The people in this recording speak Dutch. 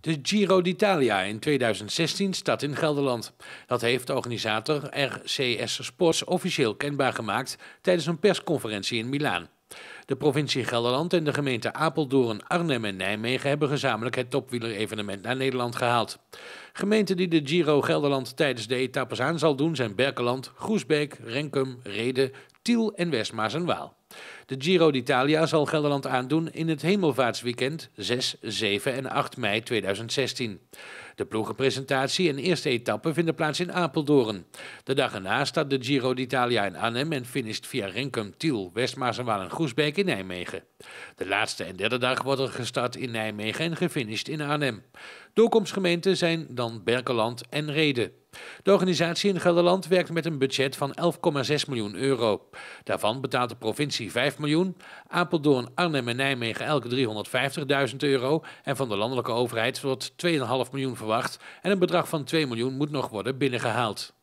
De Giro d'Italia in 2016 staat in Gelderland. Dat heeft organisator RCS Sports officieel kenbaar gemaakt tijdens een persconferentie in Milaan. De provincie Gelderland en de gemeente Apeldoorn, Arnhem en Nijmegen hebben gezamenlijk het topwielerevenement naar Nederland gehaald. Gemeenten die de Giro Gelderland tijdens de etappes aan zal doen zijn Berkeland, Groesbeek, Renkum, Rede, Tiel en Westmaas en Waal. De Giro d'Italia zal Gelderland aandoen in het hemelvaartsweekend 6, 7 en 8 mei 2016. De ploegenpresentatie en eerste etappe vinden plaats in Apeldoorn. De dag erna staat de Giro d'Italia in Arnhem en finisht via Renkum, Tiel, Westmaas en Waal en Groesbeek Nijmegen. De laatste en derde dag wordt er gestart in Nijmegen en gefinished in Arnhem. Doorkomstgemeenten zijn dan Berkeland en Reden. De organisatie in Gelderland werkt met een budget van 11,6 miljoen euro. Daarvan betaalt de provincie 5 miljoen, Apeldoorn, Arnhem en Nijmegen elke 350.000 euro en van de landelijke overheid wordt 2,5 miljoen verwacht en een bedrag van 2 miljoen moet nog worden binnengehaald.